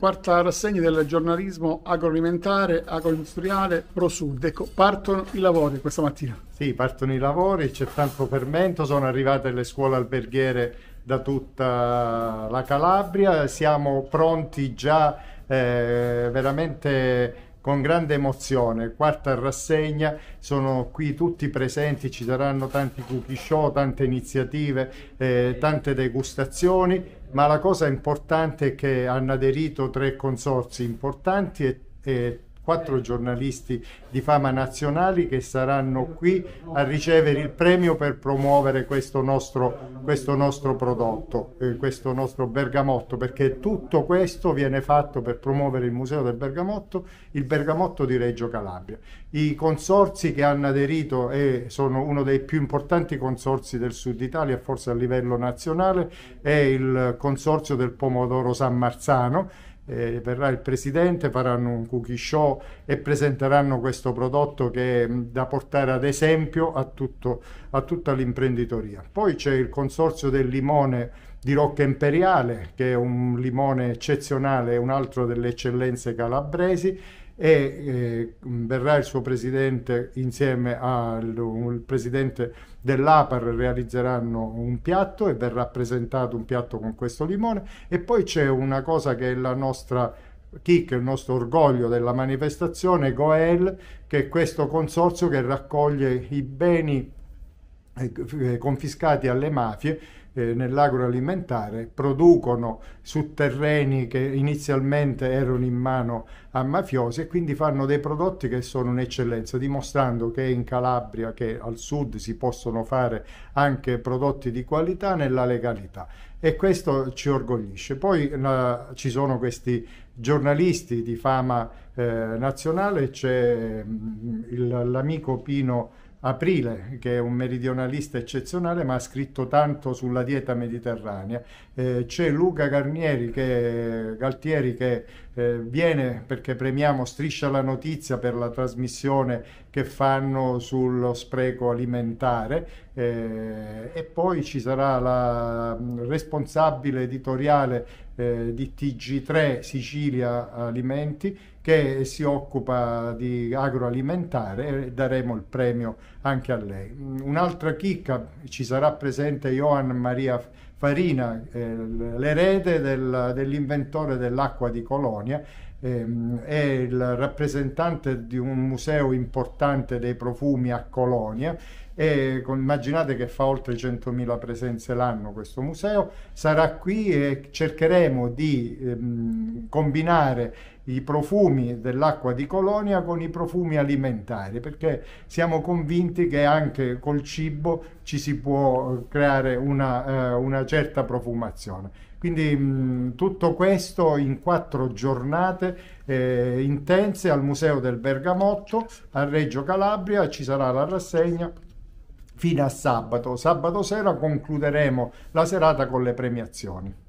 quarta rassegna del giornalismo agroalimentare, agroindustriale, ProSud. Ecco, partono i lavori questa mattina. Sì, partono i lavori, c'è tanto fermento, sono arrivate le scuole alberghiere da tutta la Calabria, siamo pronti già eh, veramente con grande emozione, quarta rassegna, sono qui tutti presenti, ci saranno tanti cookie show, tante iniziative, eh, tante degustazioni, ma la cosa importante è che hanno aderito tre consorzi importanti e, e quattro giornalisti di fama nazionali che saranno qui a ricevere il premio per promuovere questo nostro, questo nostro prodotto, eh, questo nostro bergamotto, perché tutto questo viene fatto per promuovere il Museo del Bergamotto, il Bergamotto di Reggio Calabria. I consorzi che hanno aderito e eh, sono uno dei più importanti consorzi del Sud Italia, forse a livello nazionale, è il consorzio del Pomodoro San Marzano, eh, verrà il presidente, faranno un cookie show e presenteranno questo prodotto che è da portare ad esempio a, tutto, a tutta l'imprenditoria. Poi c'è il consorzio del limone di Rocca Imperiale, che è un limone eccezionale, un altro delle eccellenze calabresi, e eh, verrà il suo presidente insieme al presidente dell'APAR realizzeranno un piatto e verrà presentato un piatto con questo limone e poi c'è una cosa che è la nostra Kick, il nostro orgoglio della manifestazione, Goel, che è questo consorzio che raccoglie i beni eh, eh, confiscati alle mafie eh, nell'agroalimentare producono su terreni che inizialmente erano in mano a mafiosi e quindi fanno dei prodotti che sono un'eccellenza, dimostrando che in Calabria, che al sud si possono fare anche prodotti di qualità nella legalità e questo ci orgoglisce. Poi na, ci sono questi giornalisti di fama eh, nazionale, c'è mm, l'amico Pino Aprile, che è un meridionalista eccezionale, ma ha scritto tanto sulla dieta mediterranea. Eh, c'è Luca Garnieri, che, Galtieri, che eh, viene perché premiamo Striscia la Notizia per la trasmissione che fanno sullo spreco alimentare eh, e poi ci sarà la mm, responsabile editoriale eh, di TG3 Sicilia Alimenti che si occupa di agroalimentare e daremo il premio anche a lei. Mm, un'altra chicca, ci sarà presente Johan Maria Farina, eh, l'erede del, dell'inventore dell'acqua di Colonia, ehm, è il rappresentante di un museo importante dei profumi a Colonia e immaginate che fa oltre 100.000 presenze l'anno questo museo, sarà qui e cercheremo di ehm, mm. combinare i profumi dell'acqua di Colonia con i profumi alimentari, perché siamo convinti che anche col cibo ci si può eh, creare una, eh, una certa profumazione. Quindi mh, mm, tutto questo in quattro giornate eh, intense al Museo del Bergamotto, a Reggio Calabria, ci sarà la rassegna fino a sabato. Sabato sera concluderemo la serata con le premiazioni.